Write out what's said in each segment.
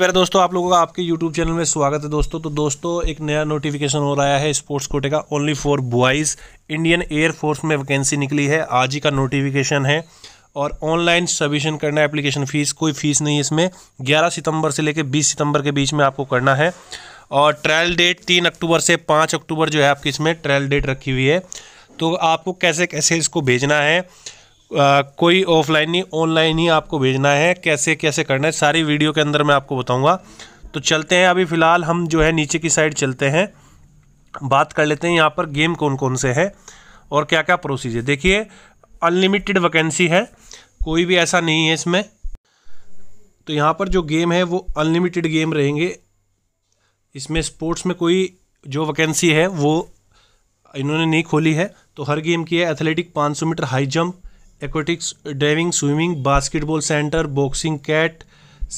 मेरे दोस्तों आप लोगों का आपके YouTube चैनल में स्वागत है दोस्तों तो दोस्तों एक नया नोटिफिकेशन हो रहा है स्पोर्ट्स कोटे का only for boys Indian air force में वैकेंसी निकली है आज ही का नोटिफिकेशन है और ऑनलाइन सबमिशन करना है एप्लीकेशन फ़ीस कोई फ़ीस नहीं है इसमें 11 सितंबर से लेकर 20 सितंबर के बीच में आपको करना है और ट्रायल डेट तीन अक्टूबर से पाँच अक्टूबर जो है आपकी इसमें ट्रायल डेट रखी हुई है तो आपको कैसे कैसे इसको भेजना है आ, कोई ऑफलाइन नहीं ऑनलाइन ही आपको भेजना है कैसे कैसे करना है सारी वीडियो के अंदर मैं आपको बताऊंगा तो चलते हैं अभी फ़िलहाल हम जो है नीचे की साइड चलते हैं बात कर लेते हैं यहाँ पर गेम कौन कौन से हैं और क्या क्या प्रोसीजर देखिए अनलिमिटेड वैकेंसी है कोई भी ऐसा नहीं है इसमें तो यहाँ पर जो गेम है वो अनलिमिटेड गेम रहेंगे इसमें स्पोर्ट्स में कोई जो वैकेंसी है वो इन्होंने नहीं खोली है तो हर गेम की है athletic 500 metre high jump aquatics driving swimming basketball centre boxing cat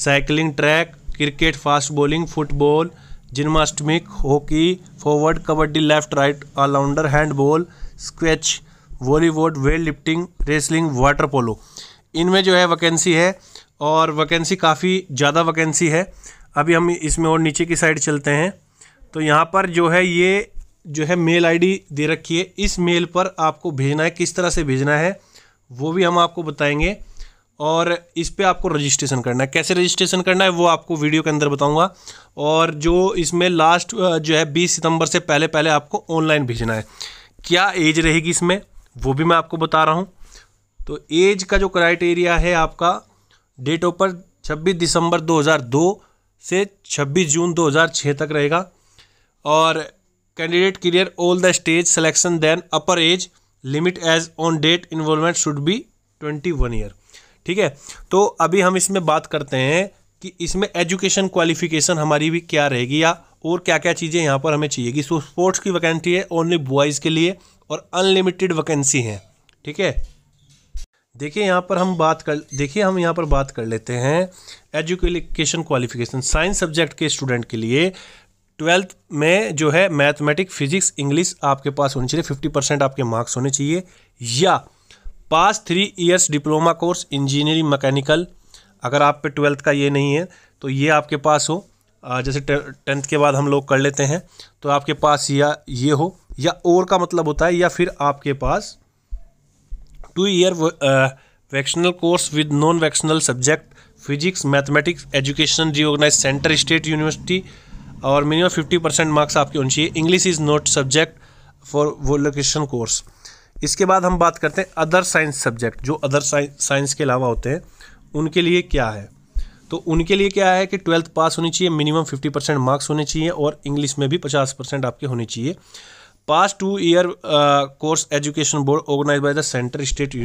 cycling track cricket fast bowling football gymnastic hockey forward kabaddi left right allrounder handball squash volleyball weight lifting रेसलिंग वाटर पोलो इनमें जो है वैकेंसी है और vacancy काफ़ी ज़्यादा vacancy है अभी हम इसमें और नीचे की साइड चलते हैं तो यहाँ पर जो है ये जो है मेल आईडी दे रखी है इस मेल पर आपको भेजना है किस तरह से भेजना है वो भी हम आपको बताएंगे और इस पर आपको रजिस्ट्रेशन करना है कैसे रजिस्ट्रेशन करना है वो आपको वीडियो के अंदर बताऊंगा और जो इसमें लास्ट जो है 20 सितंबर से पहले पहले आपको ऑनलाइन भेजना है क्या एज रहेगी इसमें वो भी मैं आपको बता रहा हूँ तो एज का जो क्राइटेरिया है आपका डेट ऑफ बर्थ छब्बीस दिसंबर दो से छब्बीस जून दो तक रहेगा और candidate clear all the stage selection then upper age limit age on date involvement should be twenty one year ठीक है तो अभी हम इसमें बात करते हैं कि इसमें एजुकेशन क्वालिफिकेशन हमारी भी क्या रहेगी या और क्या क्या चीज़ें यहाँ पर हमें चाहिएगी सो स्पोर्ट्स की वैकेंसी है ओनली बॉयज़ के लिए और अनलिमिटेड वैकेंसी है ठीक है देखिए यहाँ पर हम बात कर देखिए हम यहाँ पर बात कर लेते हैं एजुकेशन क्वालिफिकेशन साइंस सब्जेक्ट के स्टूडेंट के लिए ट्वेल्थ में जो है मैथमेटिक फिजिक्स इंग्लिश आपके पास होनी चाहिए फिफ्टी परसेंट आपके मार्क्स होने चाहिए या pass three years diploma course engineering mechanical अगर आप पे ट्वेल्थ का ये नहीं है तो ये आपके पास हो जैसे टेंथ के बाद हम लोग कर लेते हैं तो आपके पास या ये हो या और का मतलब होता है या फिर आपके पास two year vocational course with non vocational subject physics mathematics education reorganise central state university और मिनिमम फिफ्टी परसेंट मार्क्स आपके होने चाहिए English is not subject for vocation course इसके बाद हम बात करते हैं अदर साइंस सब्जेक्ट जो अदर साइंस के अलावा होते हैं उनके लिए क्या है तो उनके लिए क्या है कि ट्वेल्थ पास होनी चाहिए मिनिमम फिफ्टी परसेंट मार्क्स होने चाहिए और इंग्लिश में भी पचास परसेंट आपके होने चाहिए pass two year course education board organise by the centre state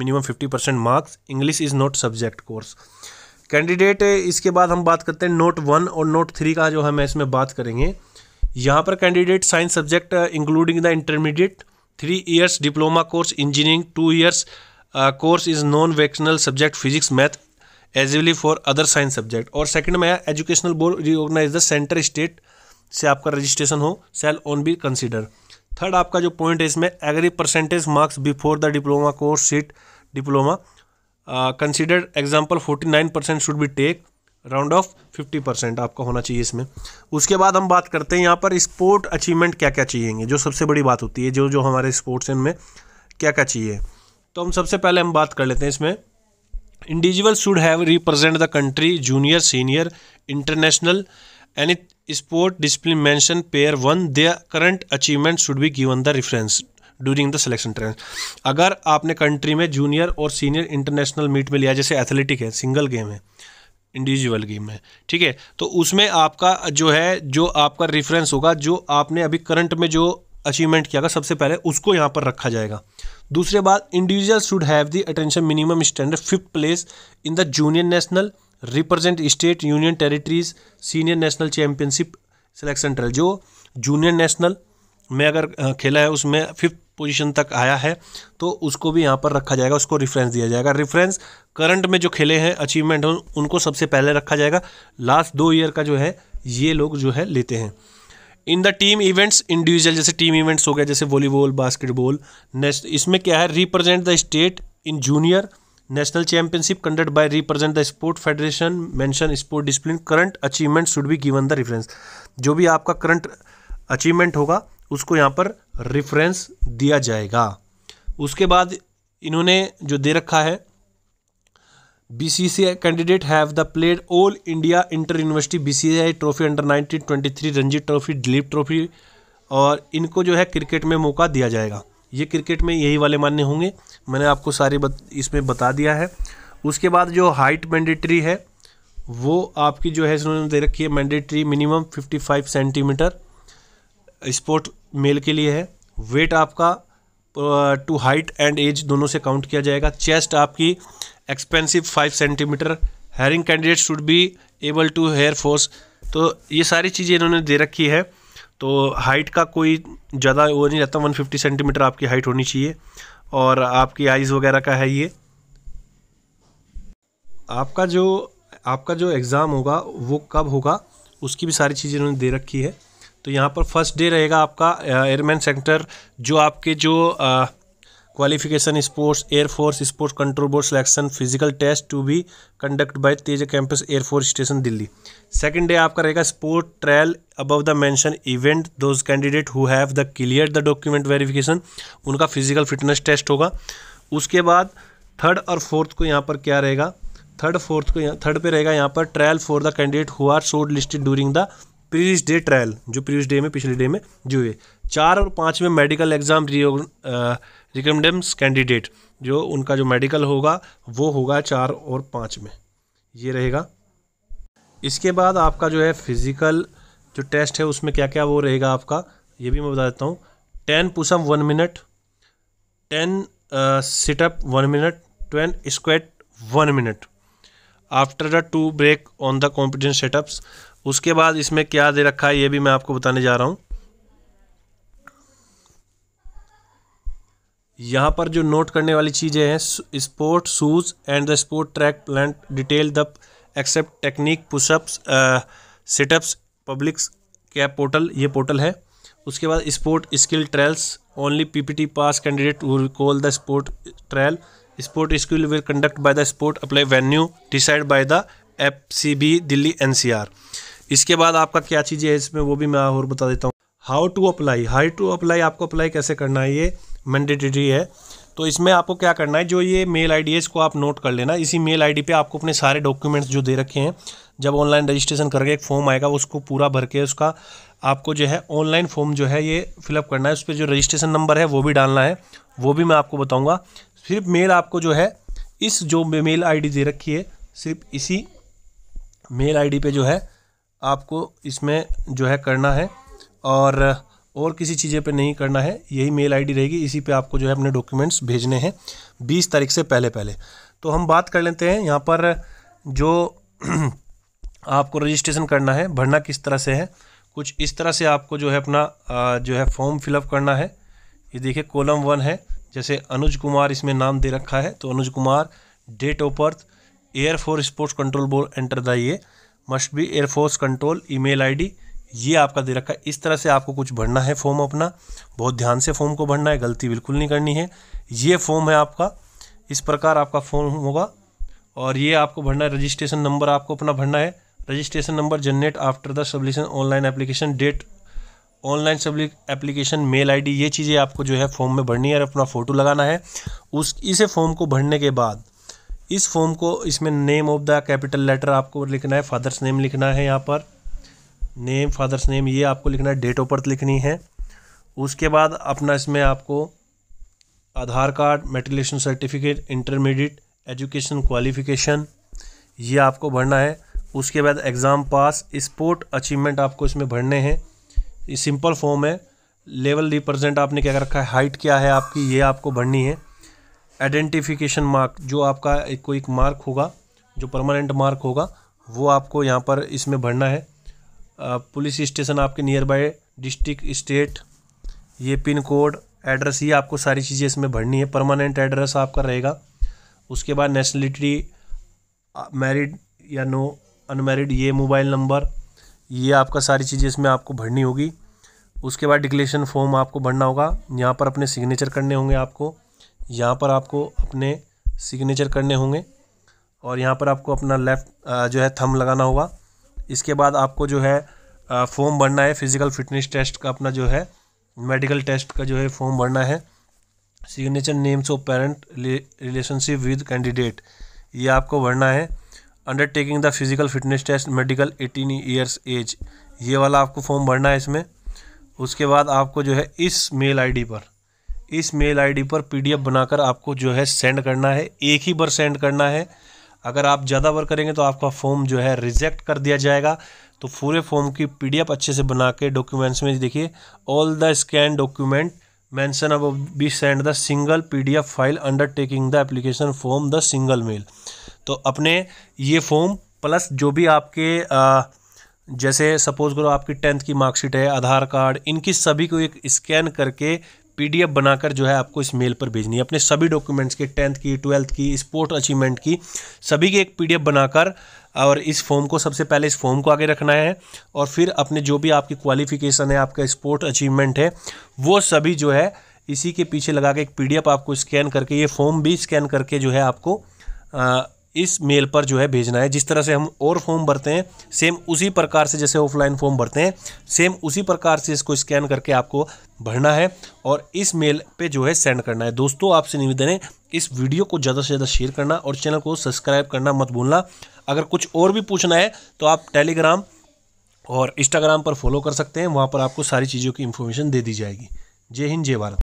minimum fifty percent marks English is not subject course candidate इसके बाद हम बात करते हैं नोट वन और नोट थ्री का जो हम इसमें बात करेंगे यहाँ पर candidate science subject including the intermediate three years diploma course engineering two years course is non vocational subject physics math एजिवली फॉर अदर साइंस सब्जेक्ट और सेकंड में आया educational board reorganise the centre state से आपका registration हो shall on be consider third आपका जो point है इसमें agree percentage marks before the diploma course seat diploma considered example forty nine percent should be take round off fifty percent आपका होना चाहिए इसमें उसके बाद हम बात करते हैं यहाँ पर स्पोर्ट अचीवमेंट क्या क्या चाहिए जो सबसे बड़ी बात होती है जो जो हमारे स्पोर्ट्स में क्या क्या चाहिए तो हम सबसे पहले हम बात कर लेते हैं इसमें individual should have represent the country junior senior international any sport discipline mention pair one the current achievement should be given the reference during the selection train अगर आपने कंट्री में जूनियर और सीनियर इंटरनेशनल मीट में लिया जैसे athletic है single game है individual game है ठीक है तो उसमें आपका जो है जो आपका रेफरेंस होगा जो आपने अभी करंट में जो अचीवमेंट किया सबसे पहले उसको यहाँ पर रखा जाएगा दूसरे बात individual should have the attention minimum standard fifth place in the junior national represent state union territories senior national championship selection trail जो जूनियर नेशनल में अगर खेला है उसमें फिफ्थ पोजीशन तक आया है तो उसको भी यहाँ पर रखा जाएगा उसको रेफरेंस दिया जाएगा रेफरेंस करंट में जो खेले हैं अचीवमेंट उनको सबसे पहले रखा जाएगा लास्ट दो ईयर का जो है ये लोग जो है लेते हैं in the team events individual जैसे टीम इवेंट्स हो गया जैसे वॉलीबॉल बास्केटबॉल नेक्स्ट इसमें क्या है represent the state in junior national championship conduct by represent the sport federation mention sport discipline current achievement should be given the reference जो भी आपका करंट अचीवमेंट होगा उसको यहाँ पर रेफरेंस दिया जाएगा उसके बाद इन्होंने जो दे रखा है B C C I candidate have the played all India inter university B C I trophy under nineteen twenty three Ranji trophy Duleep trophy और इनको जो है क्रिकेट में मौका दिया जाएगा ये क्रिकेट में यही वाले मान्य होंगे मैंने आपको सारे बत, इसमें बता दिया है उसके बाद जो हाइट मैंडेटरी है वो आपकी जो है इन्होंने दे रखी है mandatory minimum fifty five centimetre sport male के लिए है वेट आपका टू हाइट एंड एज दोनों से काउंट किया जाएगा चेस्ट आपकी expensive five centimetre hearing candidate should be able to hear force तो ये सारी चीज़ें इन्होंने दे रखी है तो हाइट का कोई ज़्यादा वो नहीं रहता 150 सेंटीमीटर आपकी हाइट होनी चाहिए और आपकी आइज़ वगैरह का है ये आपका जो आपका जो एग्ज़ाम होगा वो कब होगा उसकी भी सारी चीज़ें इन्होंने दे रखी है तो यहाँ पर फर्स्ट डे रहेगा आपका एयरमैन सेंटर जो आपके जो qualification sports air force sports control board selection physical test to be conduct by तेज campus air force station Delhi second day आपका रहेगा sport trial above the mention event those candidate who have the clear the document verification उनका physical fitness test होगा उसके बाद third और fourth को यहाँ पर क्या रहेगा थर्ड फोर्थ को थर्ड पे रहेगा यहाँ पर trial for the candidate who are short listed during the previous day trial जो प्रीवियस डे में पिछले डे में जो हुए चार और पाँच में मेडिकल एग्जाम रिकमेंडेम्स कैंडिडेट जो उनका जो मेडिकल होगा वो होगा चार और पाँच में ये रहेगा इसके बाद आपका जो है फिज़िकल जो टेस्ट है उसमें क्या क्या वो रहेगा आपका ये भी मैं बता देता हूँ ten pushups one minute ten situp one minute ten squat one minute after the two break on the competition setups उसके बाद इसमें क्या दे रखा है ये भी मैं आपको बताने जा रहा हूँ यहाँ पर जो नोट करने वाली चीज़ें हैं sport shoes and the sport track plan detail the accept technique pushups setups public क्या पोर्टल ये पोर्टल है उसके बाद sport skill trials only PPT pass candidate call the sport trial sport skill will conduct by the sport apply venue decide by the F C B Delhi N C R इसके बाद आपका क्या चीज़ें है इसमें वो भी मैं और बता देता हूँ how to apply how to apply आपको अप्लाई कैसे करना है ये मैंडेटरी है तो इसमें आपको क्या करना है जो ये मेल आई डी है इसको आप नोट कर लेना इसी मेल आई डी पर आपको अपने सारे डॉक्यूमेंट्स जो दे रखे हैं जब ऑनलाइन रजिस्ट्रेशन करके एक फॉर्म आएगा उसको पूरा भर के उसका आपको जो है ऑनलाइन फॉर्म जो है ये फिलअप करना है उस पर जो रजिस्ट्रेशन नंबर है वो भी डालना है वो भी मैं आपको बताऊँगा सिर्फ मेल आपको जो है इस जो मेल आई दे रखी है सिर्फ इसी मेल आई पे जो है आपको इसमें जो है करना है और और किसी चीज़ें पे नहीं करना है यही मेल आईडी रहेगी इसी पे आपको जो है अपने डॉक्यूमेंट्स भेजने हैं बीस तारीख से पहले पहले तो हम बात कर लेते हैं यहाँ पर जो आपको रजिस्ट्रेशन करना है भरना किस तरह से है कुछ इस तरह से आपको जो है अपना जो है फॉर्म फिलअप करना है ये देखिए कॉलम वन है जैसे अनुज कुमार इसमें नाम दे रखा है तो Anuj Kumar date of birth air force sports control board enter दाइए must be air force control email ID ये आपका दे रखा है इस तरह से आपको कुछ भरना है फॉर्म अपना बहुत ध्यान से फॉर्म को भरना है गलती बिल्कुल नहीं करनी है ये फॉर्म है आपका इस प्रकार आपका फॉर्म होगा और ये आपको भरना है रजिस्ट्रेशन नंबर आपको अपना भरना है registration number generate after the submission online application date online submit application mail ID ये चीज़ें आपको जो है फॉर्म में भरनी है और अपना फ़ोटो लगाना है उस इसे फॉर्म को भरने के बाद इस फॉर्म को इसमें name of the capital letter आपको लिखना है फादर्स नेम लिखना है यहाँ पर नेम फादर्स नेम ये आपको लिखना है डेट ऑफ बर्थ लिखनी है उसके बाद अपना इसमें आपको Aadhaar card matriculation certificate intermediate education qualification ये आपको भरना है उसके बाद एग्ज़ाम पास स्पोर्ट अचीवमेंट आपको इसमें भरने हैं ये सिंपल फॉर्म है लेवल रिप्रेजेंट आपने क्या कर रखा है हाइट क्या है आपकी ये आपको भरनी है आइडेंटिफिकेशन मार्क जो आपका एक कोई एक मार्क होगा जो परमानेंट मार्क होगा वो आपको यहाँ पर इसमें भरना है पुलिस स्टेशन आपके नियर बाय डिस्ट्रिक्ट स्टेट ये पिन कोड एड्रेस ये आपको सारी चीज़ें इसमें भरनी है परमानेंट एड्रेस आपका रहेगा उसके बाद नेशनलिटी मैरिड या नो अनमेरिड ये मोबाइल नंबर ये आपका सारी चीज़ें इसमें आपको भरनी होगी उसके बाद डिक्लेशन फॉर्म आपको भरना होगा यहाँ पर अपने सिग्नेचर करने होंगे आपको यहाँ पर आपको अपने सिग्नेचर करने होंगे और यहाँ पर आपको अपना लेफ़्ट जो है थम लगाना होगा इसके बाद आपको जो है फॉर्म भरना है फिज़िकल फिटनेस टेस्ट का अपना जो है मेडिकल टेस्ट का जो है फॉर्म भरना है signature names of parent relationship with candidate ये आपको भरना है undertaking the physical fitness test medical eighteen years age ये वाला आपको फॉर्म भरना है इसमें उसके बाद आपको जो है इस मेल आईडी पर इस मेल आईडी पर पीडीएफ बनाकर आपको जो है सेंड करना है एक ही बार सेंड करना है अगर आप ज़्यादा बार करेंगे तो आपका फॉर्म जो है रिजेक्ट कर दिया जाएगा तो पूरे फॉर्म की पीडीएफ अच्छे से बना के डॉक्यूमेंट्स में देखिए all the scan document mention above be send the single F file undertaking the application form the single mail तो अपने ये फॉर्म प्लस जो भी आपके आ, जैसे सपोज करो आपकी टेंथ की मार्कशीट है आधार कार्ड इनकी सभी को एक स्कैन करके पीडीएफ बनाकर जो है आपको इस मेल पर भेजनी है अपने सभी डॉक्यूमेंट्स के टेंथ की ट्वेल्थ की स्पोर्ट अचीवमेंट की सभी की एक पीडीएफ बनाकर और इस फॉर्म को सबसे पहले इस फॉर्म को आगे रखना है और फिर अपने जो भी आपकी क्वालिफिकेशन है आपका स्पोर्ट अचीवमेंट है वो सभी जो है इसी के पीछे लगा के एक पी आपको स्कैन करके ये फॉर्म भी स्कैन करके जो है आपको आ, इस मेल पर जो है भेजना है जिस तरह से हम और फॉर्म भरते हैं सेम उसी प्रकार से जैसे ऑफलाइन फॉर्म भरते हैं सेम उसी प्रकार से इसको स्कैन करके आपको भरना है और इस मेल पे जो है सेंड करना है दोस्तों आपसे निवेदन है इस वीडियो को ज़्यादा से ज़्यादा शेयर करना और चैनल को सब्सक्राइब करना मत भूलना अगर कुछ और भी पूछना है तो आप टेलीग्राम और इंस्टाग्राम पर फॉलो कर सकते हैं वहाँ पर आपको सारी चीज़ों की इन्फॉर्मेशन दे दी जाएगी जय हिंद जय भारत